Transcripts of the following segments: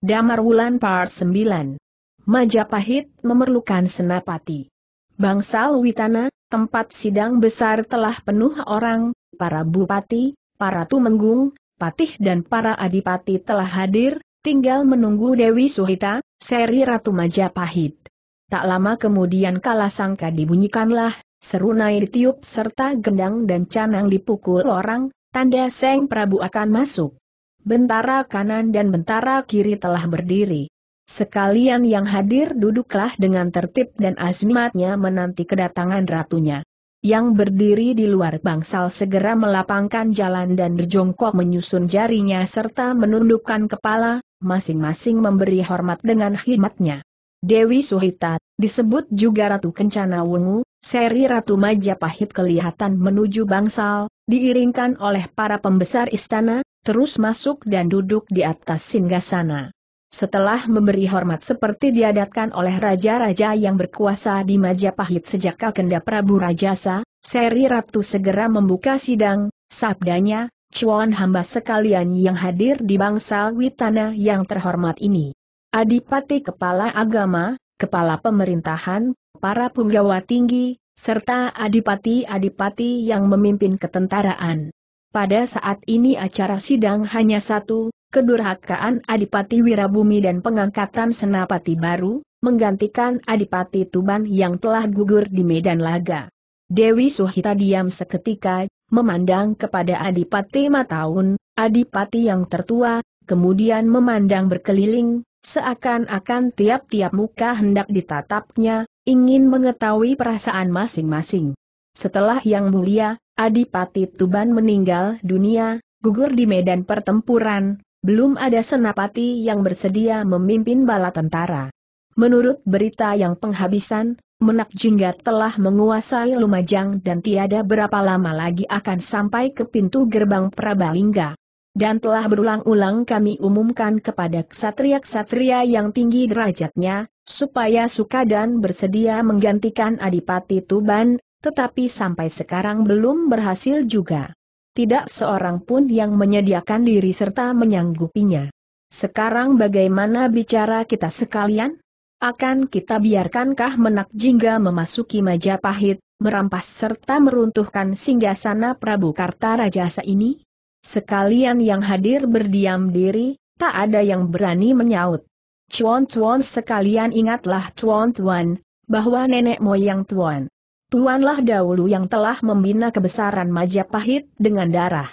Damar Wulan Part 9. Majapahit memerlukan senapati. Bangsal Witana, tempat sidang besar telah penuh orang, para bupati, para tumenggung, patih dan para adipati telah hadir, tinggal menunggu Dewi Suhita, seri Ratu Majapahit. Tak lama kemudian kalasangka sangka dibunyikanlah, serunai tiup serta gendang dan canang dipukul orang, tanda Seng Prabu akan masuk. Bentara kanan dan bentara kiri telah berdiri. Sekalian yang hadir duduklah dengan tertib dan azmatnya menanti kedatangan ratunya. Yang berdiri di luar bangsal segera melapangkan jalan dan berjongkok menyusun jarinya serta menundukkan kepala, masing-masing memberi hormat dengan khidmatnya. Dewi Suhita, disebut juga Ratu Kencana Wungu, seri Ratu Majapahit kelihatan menuju bangsal, diiringkan oleh para pembesar istana, terus masuk dan duduk di atas singgasana. Setelah memberi hormat seperti diadatkan oleh raja-raja yang berkuasa di Majapahit sejak Kakenda Prabu Rajasa, Seri Ratu segera membuka sidang, sabdanya, Cuan hamba sekalian yang hadir di bangsa Witana yang terhormat ini. Adipati Kepala Agama, Kepala Pemerintahan, para punggawa tinggi, serta adipati-adipati yang memimpin ketentaraan. Pada saat ini acara sidang hanya satu, kedurhakaan Adipati Wirabumi dan pengangkatan Senapati baru, menggantikan Adipati Tuban yang telah gugur di Medan Laga. Dewi Suhita diam seketika, memandang kepada Adipati Mataun, Adipati yang tertua, kemudian memandang berkeliling, seakan-akan tiap-tiap muka hendak ditatapnya, ingin mengetahui perasaan masing-masing. Setelah Yang Mulia, Adipati Tuban meninggal dunia, gugur di medan pertempuran, belum ada senapati yang bersedia memimpin bala tentara. Menurut berita yang penghabisan, Menak Jingga telah menguasai Lumajang dan tiada berapa lama lagi akan sampai ke pintu gerbang Prabalingga. Dan telah berulang-ulang kami umumkan kepada ksatria-ksatria yang tinggi derajatnya, supaya suka dan bersedia menggantikan Adipati Tuban, tetapi sampai sekarang belum berhasil juga. Tidak seorang pun yang menyediakan diri serta menyanggupinya. Sekarang bagaimana bicara kita sekalian? Akan kita biarkankah menak jingga memasuki Majapahit, merampas serta meruntuhkan singgasana Prabu Kartarajasa ini? Sekalian yang hadir berdiam diri, tak ada yang berani menyaut. Cuan-cuan sekalian ingatlah cuan-cuan, bahwa nenek moyang tuan, Tuanlah dahulu yang telah membina kebesaran Majapahit dengan darah,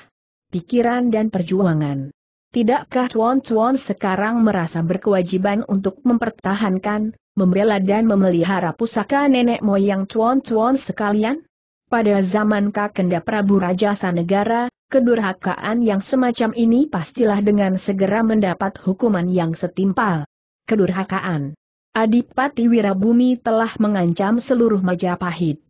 pikiran dan perjuangan. Tidakkah Tuan-Tuan sekarang merasa berkewajiban untuk mempertahankan, membela dan memelihara pusaka nenek moyang Tuan-Tuan sekalian? Pada zaman Kakenda Prabu Raja Sanegara, kedurhakaan yang semacam ini pastilah dengan segera mendapat hukuman yang setimpal. Kedurhakaan Adipati Wirabumi telah mengancam seluruh Majapahit.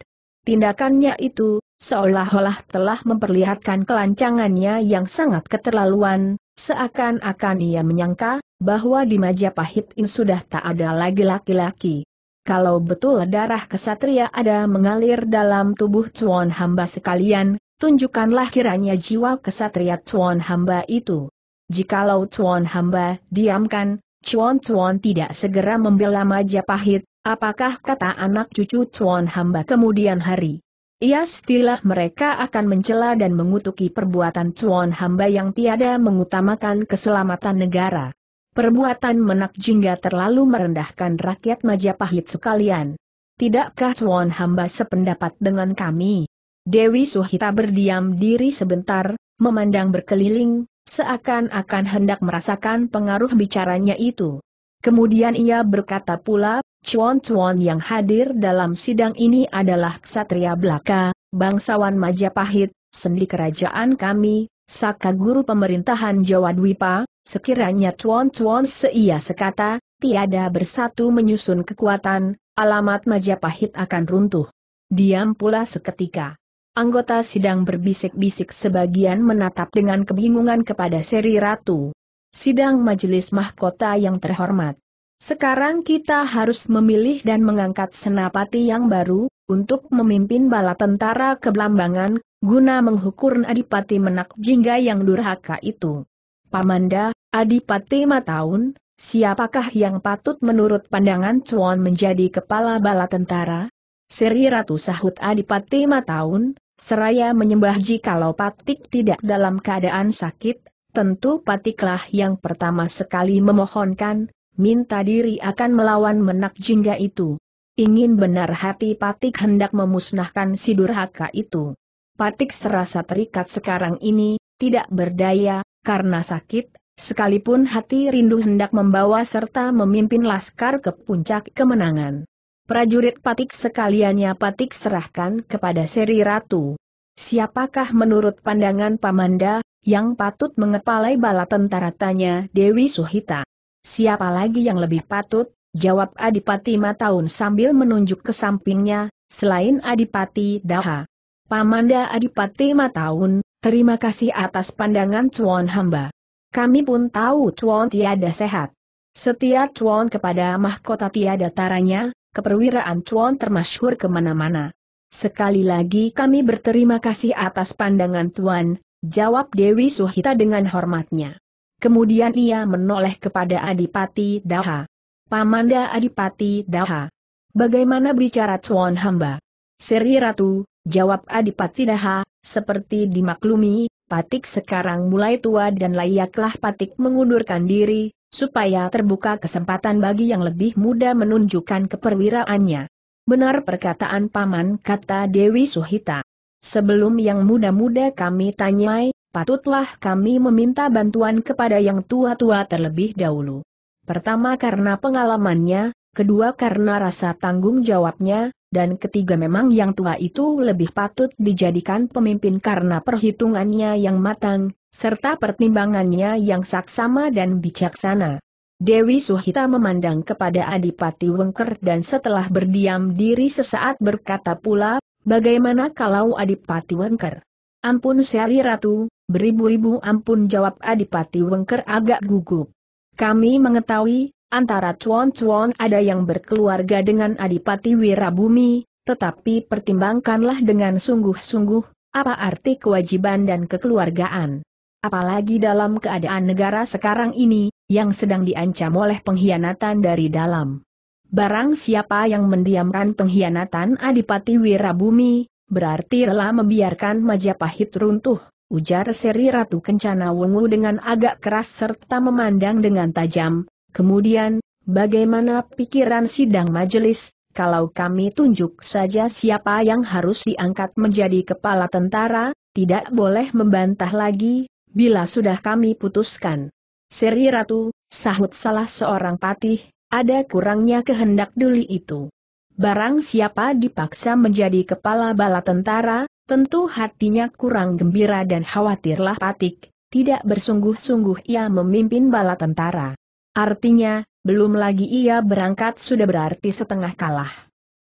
Tindakannya itu, seolah-olah telah memperlihatkan kelancangannya yang sangat keterlaluan, seakan-akan ia menyangka, bahwa di Majapahit ini sudah tak ada lagi laki-laki. Kalau betul darah kesatria ada mengalir dalam tubuh Tuan hamba sekalian, tunjukkanlah kiranya jiwa kesatria Tuan hamba itu. Jikalau Tuan hamba diamkan, Cuan-cuan tidak segera membela Majapahit, Apakah kata anak cucu Tuan hamba kemudian hari? Ia ya, setilah mereka akan mencela dan mengutuki perbuatan Tuan hamba yang tiada mengutamakan keselamatan negara. Perbuatan menak jingga terlalu merendahkan rakyat Majapahit sekalian. Tidakkah Tuan hamba sependapat dengan kami? Dewi Suhita berdiam diri sebentar, memandang berkeliling, seakan-akan hendak merasakan pengaruh bicaranya itu. Kemudian ia berkata pula Cuan-cuan yang hadir dalam sidang ini adalah Ksatria Belaka, bangsawan Majapahit, sendi kerajaan kami, Saka Guru Pemerintahan Jawa Dwipa, sekiranya cuan-cuan seia sekata, tiada bersatu menyusun kekuatan, alamat Majapahit akan runtuh. Diam pula seketika. Anggota sidang berbisik-bisik sebagian menatap dengan kebingungan kepada Seri Ratu. Sidang Majelis Mahkota yang terhormat. Sekarang kita harus memilih dan mengangkat senapati yang baru, untuk memimpin bala tentara keblambangan, guna menghukur Adipati Menak Jingga yang durhaka itu. Pamanda, Adipati Mataun, siapakah yang patut menurut pandangan Cuan menjadi kepala bala tentara? Seri Ratu sahut Adipati Mataun, seraya menyembah jikalau Patik tidak dalam keadaan sakit, tentu Patiklah yang pertama sekali memohonkan, minta diri akan melawan menak jingga itu. Ingin benar hati Patik hendak memusnahkan si durhaka itu. Patik serasa terikat sekarang ini, tidak berdaya, karena sakit, sekalipun hati rindu hendak membawa serta memimpin laskar ke puncak kemenangan. Prajurit Patik sekaliannya Patik serahkan kepada Seri Ratu. Siapakah menurut pandangan Pamanda, yang patut mengepalai bala tentara tanya Dewi Suhita. Siapa lagi yang lebih patut? Jawab Adipati Mataun sambil menunjuk ke sampingnya, selain Adipati Daha. Pamanda Adipati Mataun, terima kasih atas pandangan Tuan hamba. Kami pun tahu Tuan tiada sehat. Setia Tuan kepada mahkota tiada taranya, keperwiraan Tuan termasyhur kemana-mana. Sekali lagi kami berterima kasih atas pandangan Tuan, jawab Dewi Suhita dengan hormatnya. Kemudian ia menoleh kepada Adipati Daha. Pamanda Adipati Daha. Bagaimana bicara Tuan hamba? Seri Ratu, jawab Adipati Daha, seperti dimaklumi, patik sekarang mulai tua dan layaklah patik mengundurkan diri, supaya terbuka kesempatan bagi yang lebih muda menunjukkan keperwiraannya. Benar perkataan Paman kata Dewi Suhita. Sebelum yang muda-muda kami tanyai, patutlah kami meminta bantuan kepada yang tua-tua terlebih dahulu. Pertama karena pengalamannya, kedua karena rasa tanggung jawabnya, dan ketiga memang yang tua itu lebih patut dijadikan pemimpin karena perhitungannya yang matang, serta pertimbangannya yang saksama dan bijaksana. Dewi Suhita memandang kepada Adipati Wengker dan setelah berdiam diri sesaat berkata pula, bagaimana kalau Adipati Wengker? Ampun Seri Ratu, Beribu-ribu ampun jawab Adipati Wengker agak gugup. Kami mengetahui, antara cuan-cuan ada yang berkeluarga dengan Adipati Wirabumi, tetapi pertimbangkanlah dengan sungguh-sungguh, apa arti kewajiban dan kekeluargaan. Apalagi dalam keadaan negara sekarang ini, yang sedang diancam oleh pengkhianatan dari dalam. Barang siapa yang mendiamkan pengkhianatan Adipati Wirabumi, berarti rela membiarkan Majapahit runtuh ujar Seri Ratu Kencana Wungu dengan agak keras serta memandang dengan tajam. Kemudian, bagaimana pikiran sidang majelis, kalau kami tunjuk saja siapa yang harus diangkat menjadi kepala tentara, tidak boleh membantah lagi, bila sudah kami putuskan. Seri Ratu, sahut salah seorang patih, ada kurangnya kehendak duli itu. Barang siapa dipaksa menjadi kepala bala tentara, Tentu hatinya kurang gembira dan khawatirlah patik, tidak bersungguh-sungguh ia memimpin bala tentara. Artinya, belum lagi ia berangkat sudah berarti setengah kalah.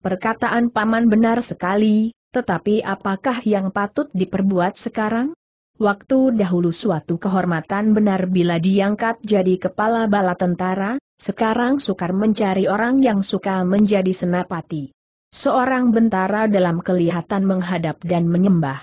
Perkataan paman benar sekali, tetapi apakah yang patut diperbuat sekarang? Waktu dahulu suatu kehormatan benar bila diangkat jadi kepala bala tentara, sekarang sukar mencari orang yang suka menjadi senapati. Seorang bentara dalam kelihatan menghadap dan menyembah.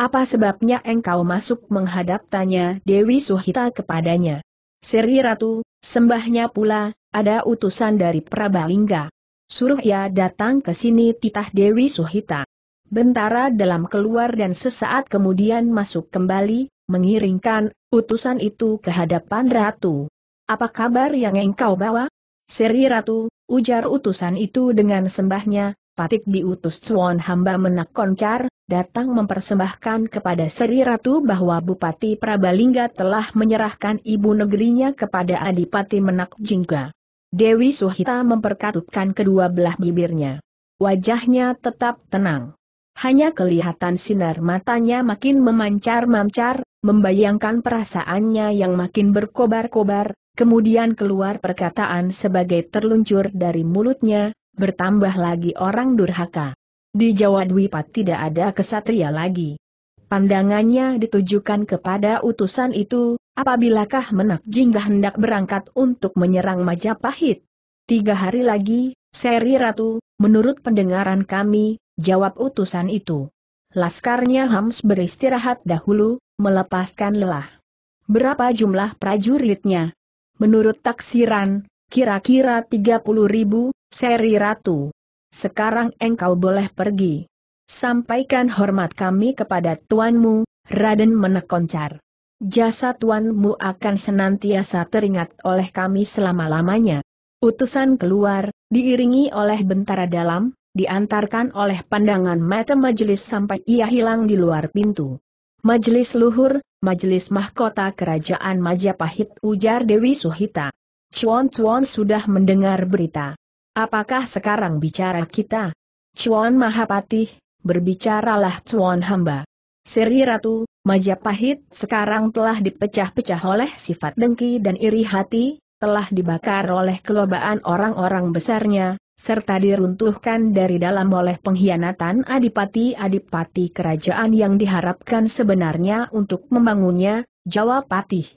Apa sebabnya engkau masuk menghadap tanya Dewi Suhita kepadanya. Seri Ratu, sembahnya pula, ada utusan dari Prabalingga. Suruh ia datang ke sini titah Dewi Suhita. Bentara dalam keluar dan sesaat kemudian masuk kembali, mengiringkan utusan itu ke hadapan Ratu. Apa kabar yang engkau bawa? Seri Ratu, ujar utusan itu dengan sembahnya, Patik diutus Suwon hamba Menak Koncar datang mempersembahkan kepada Seri Ratu bahwa Bupati Prabalingga telah menyerahkan ibu negerinya kepada Adipati Menak Jingga. Dewi Suhita memperkatupkan kedua belah bibirnya. Wajahnya tetap tenang. Hanya kelihatan sinar matanya makin memancar-mancar, membayangkan perasaannya yang makin berkobar-kobar, kemudian keluar perkataan sebagai terluncur dari mulutnya, bertambah lagi orang durhaka. Di Jawa Dwipat tidak ada kesatria lagi. Pandangannya ditujukan kepada utusan itu, apabilakah menak jingga hendak berangkat untuk menyerang Majapahit? Tiga hari lagi, Seri Ratu, menurut pendengaran kami, jawab utusan itu. Laskarnya Hams beristirahat dahulu, melepaskan lelah. Berapa jumlah prajuritnya? Menurut taksiran, kira-kira 30 ribu, Seri Ratu, sekarang engkau boleh pergi. Sampaikan hormat kami kepada tuanmu, Raden menekoncar. Jasa tuanmu akan senantiasa teringat oleh kami selama-lamanya. Utusan keluar, diiringi oleh bentara dalam, diantarkan oleh pandangan mata majelis sampai ia hilang di luar pintu. Majelis luhur, majelis mahkota kerajaan Majapahit ujar Dewi Suhita. Cuan-cuan sudah mendengar berita. Apakah sekarang bicara kita? Cuan Mahapatih, berbicaralah Cuan hamba. Seri Ratu, Majapahit sekarang telah dipecah-pecah oleh sifat dengki dan iri hati, telah dibakar oleh kelobaan orang-orang besarnya, serta diruntuhkan dari dalam oleh pengkhianatan adipati-adipati kerajaan yang diharapkan sebenarnya untuk membangunnya, jawab Patih.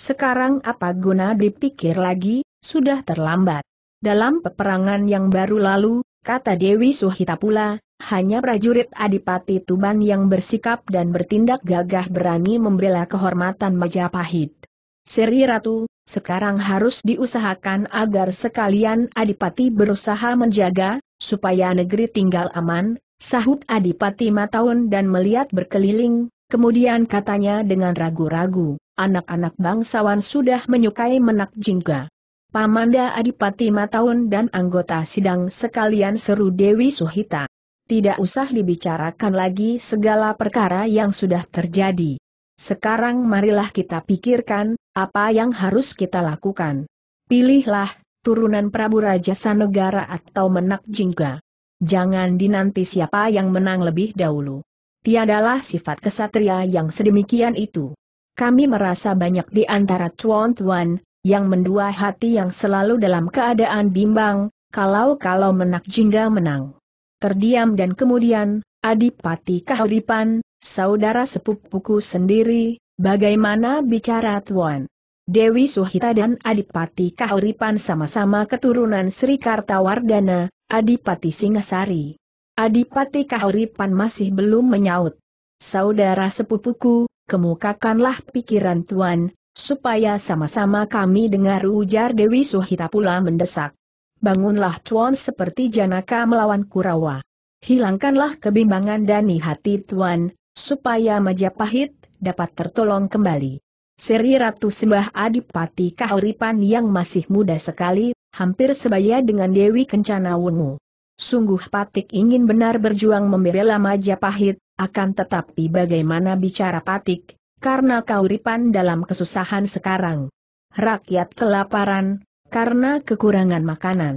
Sekarang apa guna dipikir lagi, sudah terlambat. Dalam peperangan yang baru lalu, kata Dewi Suhita pula, hanya prajurit Adipati Tuban yang bersikap dan bertindak gagah berani membela kehormatan Majapahit. Seri Ratu, sekarang harus diusahakan agar sekalian Adipati berusaha menjaga, supaya negeri tinggal aman, sahut Adipati Mataun dan melihat berkeliling, kemudian katanya dengan ragu-ragu, anak-anak bangsawan sudah menyukai menak jingga. Pamanda Adipati Mataun dan anggota sidang sekalian seru Dewi Suhita. Tidak usah dibicarakan lagi segala perkara yang sudah terjadi. Sekarang marilah kita pikirkan, apa yang harus kita lakukan. Pilihlah, turunan Prabu Raja Sanegara atau Menak Jingga. Jangan dinanti siapa yang menang lebih dahulu. Tiadalah sifat kesatria yang sedemikian itu. Kami merasa banyak di antara tuan-tuan, yang mendua hati yang selalu dalam keadaan bimbang, kalau-kalau menak jingga menang. Terdiam dan kemudian, Adipati Kahuripan, saudara sepupuku sendiri, bagaimana bicara Tuan? Dewi Suhita dan Adipati Kahuripan sama-sama keturunan Sri Kartawardana, Adipati Singasari. Adipati Kahuripan masih belum menyaut. Saudara sepupuku, kemukakanlah pikiran Tuan, supaya sama-sama kami dengar ujar Dewi Suhita pula mendesak. Bangunlah Tuan seperti janaka melawan Kurawa. Hilangkanlah kebimbangan dani hati Tuan, supaya Majapahit dapat tertolong kembali. Seri Ratu Sembah Adipati Kahuripan yang masih muda sekali, hampir sebaya dengan Dewi Kencana Wungu. Sungguh Patik ingin benar berjuang membela Majapahit, akan tetapi bagaimana bicara Patik, karena kauripan dalam kesusahan sekarang. Rakyat kelaparan, karena kekurangan makanan.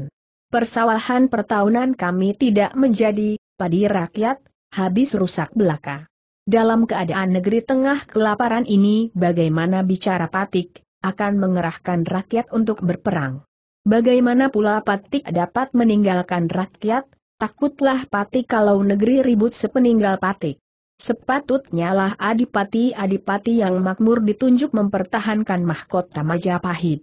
Persawahan pertahunan kami tidak menjadi, padi rakyat, habis rusak belaka. Dalam keadaan negeri tengah kelaparan ini bagaimana bicara patik, akan mengerahkan rakyat untuk berperang. Bagaimana pula patik dapat meninggalkan rakyat, takutlah patik kalau negeri ribut sepeninggal patik. Sepatutnya lah adipati-adipati yang makmur ditunjuk mempertahankan mahkota Majapahit.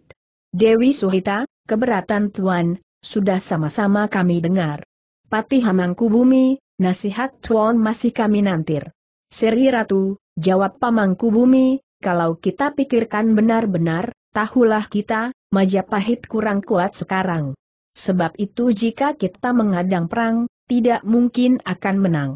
Dewi Suhita, keberatan Tuan, sudah sama-sama kami dengar. Patih Hamangkubumi, nasihat Tuan masih kami nantir. Seri Ratu, jawab Bumi, kalau kita pikirkan benar-benar, tahulah kita, Majapahit kurang kuat sekarang. Sebab itu jika kita mengadang perang, tidak mungkin akan menang.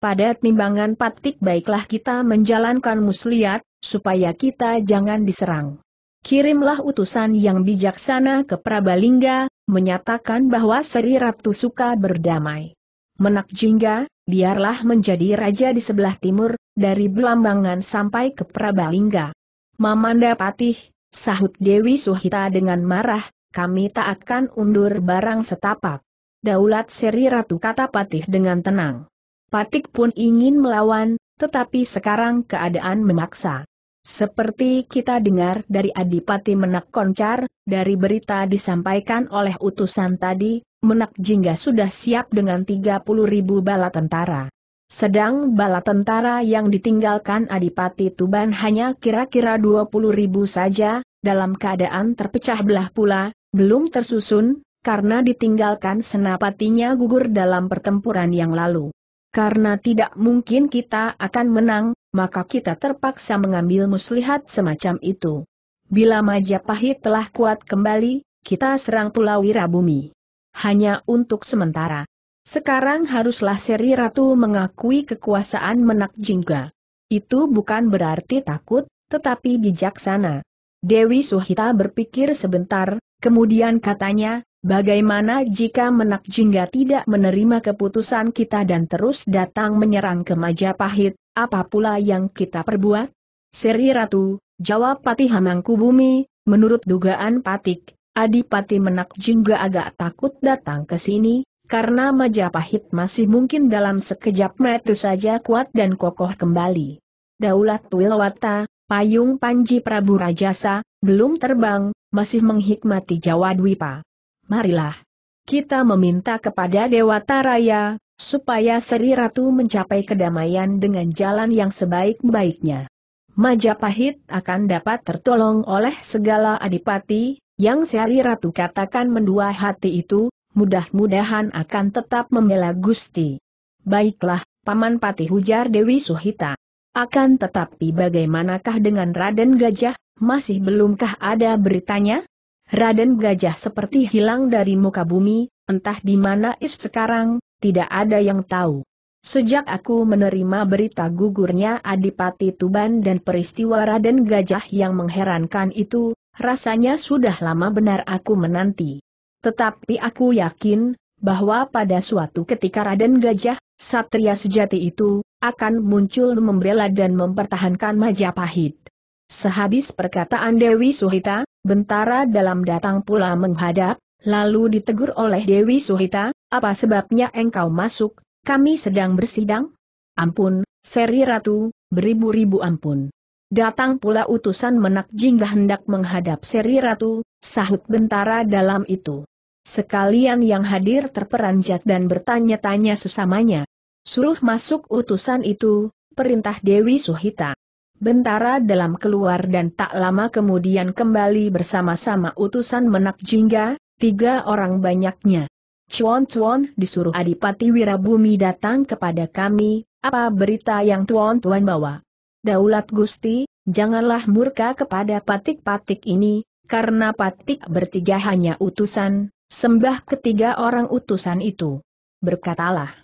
Pada timbangan patik baiklah kita menjalankan muslihat, supaya kita jangan diserang. Kirimlah utusan yang bijaksana ke Prabalingga, menyatakan bahwa Seri Ratu suka berdamai. Menak Jingga, biarlah menjadi raja di sebelah timur, dari Belambangan sampai ke Prabalingga. Mamanda Patih, sahut Dewi Suhita dengan marah, kami tak akan undur barang setapak. Daulat Seri Ratu kata Patih dengan tenang. Patik pun ingin melawan, tetapi sekarang keadaan memaksa. Seperti kita dengar dari Adipati Menak Koncar, dari berita disampaikan oleh utusan tadi, Menak Jingga sudah siap dengan 30 ribu bala tentara. Sedang bala tentara yang ditinggalkan Adipati Tuban hanya kira-kira 20 ribu saja, dalam keadaan terpecah belah pula, belum tersusun, karena ditinggalkan senapatinya gugur dalam pertempuran yang lalu. Karena tidak mungkin kita akan menang, maka kita terpaksa mengambil muslihat semacam itu. Bila Majapahit telah kuat kembali, kita serang Pulau Wirabumi. Hanya untuk sementara. Sekarang haruslah Seri Ratu mengakui kekuasaan menak jingga. Itu bukan berarti takut, tetapi bijaksana. Dewi Suhita berpikir sebentar, kemudian katanya, Bagaimana jika Menak Jingga tidak menerima keputusan kita dan terus datang menyerang ke Majapahit, apa pula yang kita perbuat? Seri Ratu, jawab Patih Hamangkubumi, menurut dugaan Patik, Adipati Menak Jingga agak takut datang ke sini, karena Majapahit masih mungkin dalam sekejap mata saja kuat dan kokoh kembali. Daulat Wilwata, Payung Panji Prabu Rajasa, belum terbang, masih menghikmati Jawa Dwipa marilah. Kita meminta kepada Dewata Raya, supaya Seri Ratu mencapai kedamaian dengan jalan yang sebaik-baiknya. Majapahit akan dapat tertolong oleh segala adipati, yang Seri Ratu katakan mendua hati itu, mudah-mudahan akan tetap membela Gusti. Baiklah, Paman Patih hujar Dewi Suhita. Akan tetapi bagaimanakah dengan Raden Gajah, masih belumkah ada beritanya? Raden Gajah seperti hilang dari muka bumi, entah di mana is sekarang, tidak ada yang tahu. Sejak aku menerima berita gugurnya Adipati Tuban dan peristiwa Raden Gajah yang mengherankan itu, rasanya sudah lama benar aku menanti. Tetapi aku yakin, bahwa pada suatu ketika Raden Gajah, Satria Sejati itu, akan muncul membela dan mempertahankan Majapahit. Sehabis perkataan Dewi Suhita, Bentara dalam datang pula menghadap, lalu ditegur oleh Dewi Suhita, apa sebabnya engkau masuk, kami sedang bersidang? Ampun, Seri Ratu, beribu-ribu ampun. Datang pula utusan menak jingga hendak menghadap Seri Ratu, sahut bentara dalam itu. Sekalian yang hadir terperanjat dan bertanya-tanya sesamanya. Suruh masuk utusan itu, perintah Dewi Suhita. Bentara dalam keluar dan tak lama kemudian kembali bersama-sama utusan menak jingga, tiga orang banyaknya. Cuan Cuan disuruh Adipati Wirabumi datang kepada kami, apa berita yang Tuan Tuan bawa? Daulat Gusti, janganlah murka kepada patik-patik ini, karena patik bertiga hanya utusan, sembah ketiga orang utusan itu. Berkatalah,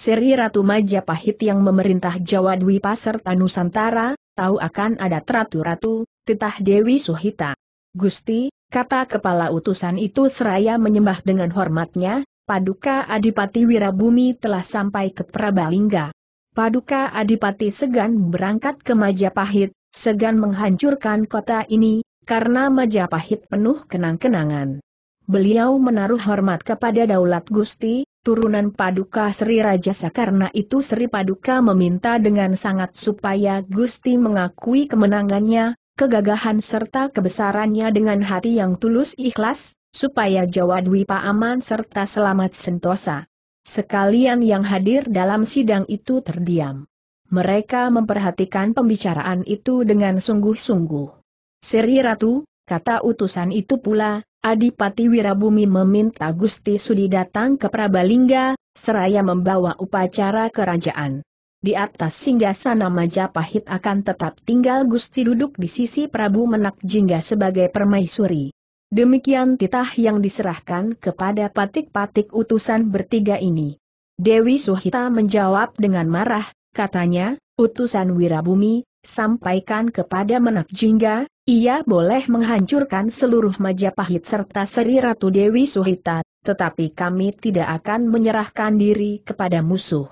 Seri Ratu Majapahit yang memerintah Jawa Dwi Pasar Nusantara, tahu akan ada Ratu Ratu, titah Dewi Suhita. Gusti, kata kepala utusan itu seraya menyembah dengan hormatnya, Paduka Adipati Wirabumi telah sampai ke Prabalingga. Paduka Adipati Segan berangkat ke Majapahit, Segan menghancurkan kota ini, karena Majapahit penuh kenang-kenangan. Beliau menaruh hormat kepada daulat Gusti, turunan Paduka Sri Raja karena itu Sri Paduka meminta dengan sangat supaya Gusti mengakui kemenangannya, kegagahan serta kebesarannya dengan hati yang tulus ikhlas, supaya Jawa Dwipa aman serta selamat sentosa. Sekalian yang hadir dalam sidang itu terdiam. Mereka memperhatikan pembicaraan itu dengan sungguh-sungguh. Seri Ratu, kata utusan itu pula, Adipati Wirabumi meminta Gusti Sudi datang ke Prabalingga, seraya membawa upacara kerajaan. Di atas singgasana Majapahit akan tetap tinggal Gusti duduk di sisi Prabu Menak Jingga sebagai permaisuri. Demikian titah yang diserahkan kepada patik-patik utusan bertiga ini. Dewi Suhita menjawab dengan marah, katanya, utusan Wirabumi, sampaikan kepada Menak Jingga, ia boleh menghancurkan seluruh Majapahit serta Seri Ratu Dewi Suhita, tetapi kami tidak akan menyerahkan diri kepada musuh.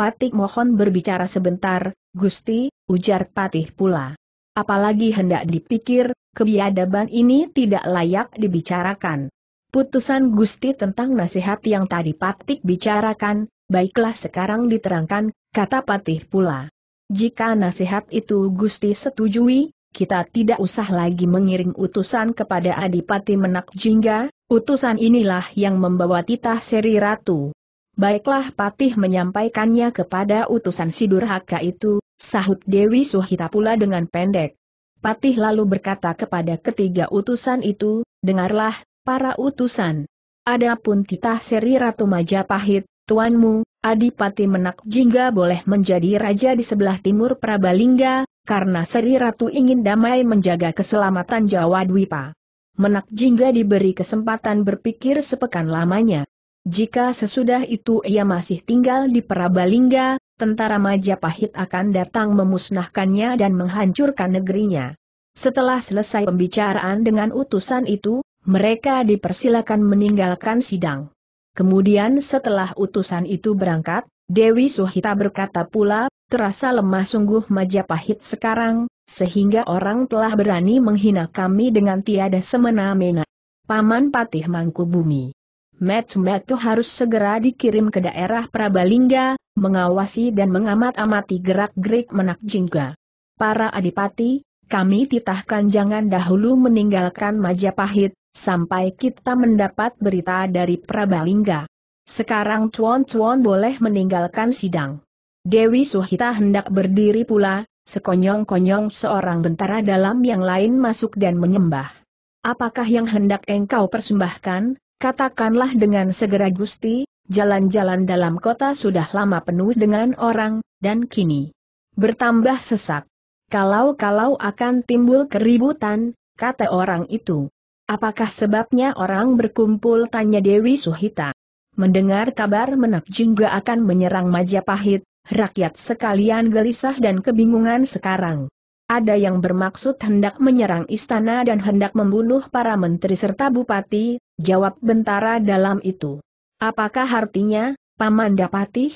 Patih mohon berbicara sebentar, Gusti, ujar Patih pula. Apalagi hendak dipikir, kebiadaban ini tidak layak dibicarakan. Putusan Gusti tentang nasihat yang tadi Patik bicarakan, baiklah sekarang diterangkan, kata Patih pula. Jika nasihat itu Gusti setujui, kita tidak usah lagi mengiring utusan kepada Adipati Menak Jingga, utusan inilah yang membawa titah seri ratu. Baiklah Patih menyampaikannya kepada utusan Sidurhaka itu, sahut Dewi Suhita pula dengan pendek. Patih lalu berkata kepada ketiga utusan itu, dengarlah, para utusan. Adapun titah seri Ratu Majapahit, tuanmu, Adipati Menak Jingga boleh menjadi raja di sebelah timur Prabalingga, karena Seri Ratu ingin damai menjaga keselamatan Jawa Dwipa. Menak Jingga diberi kesempatan berpikir sepekan lamanya. Jika sesudah itu ia masih tinggal di Prabalingga, tentara Majapahit akan datang memusnahkannya dan menghancurkan negerinya. Setelah selesai pembicaraan dengan utusan itu, mereka dipersilakan meninggalkan sidang. Kemudian setelah utusan itu berangkat, Dewi Suhita berkata pula, terasa lemah sungguh Majapahit sekarang, sehingga orang telah berani menghina kami dengan tiada semena-mena. Paman Patih Mangkubumi. Metu-metu harus segera dikirim ke daerah Prabalingga, mengawasi dan mengamat-amati gerak-gerik menak jingga. Para adipati, kami titahkan jangan dahulu meninggalkan Majapahit, sampai kita mendapat berita dari Prabalingga. Sekarang cuan-cuan boleh meninggalkan sidang. Dewi Suhita hendak berdiri pula, sekonyong-konyong seorang bentara dalam yang lain masuk dan menyembah. Apakah yang hendak engkau persembahkan? Katakanlah dengan segera Gusti, jalan-jalan dalam kota sudah lama penuh dengan orang, dan kini bertambah sesak. Kalau-kalau akan timbul keributan, kata orang itu. Apakah sebabnya orang berkumpul tanya Dewi Suhita? Mendengar kabar juga akan menyerang Majapahit, rakyat sekalian gelisah dan kebingungan sekarang. Ada yang bermaksud hendak menyerang istana dan hendak membunuh para menteri serta bupati, jawab Bentara dalam itu. Apakah artinya, Paman Dapatih?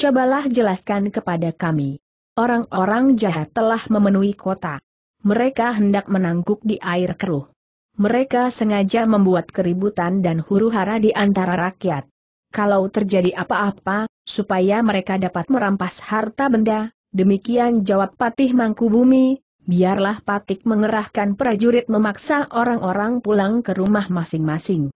Cobalah jelaskan kepada kami. Orang-orang jahat telah memenuhi kota. Mereka hendak menangguk di air keruh. Mereka sengaja membuat keributan dan huru-hara di antara rakyat. Kalau terjadi apa-apa, supaya mereka dapat merampas harta benda, demikian jawab Patih Mangkubumi, biarlah Patik mengerahkan prajurit memaksa orang-orang pulang ke rumah masing-masing.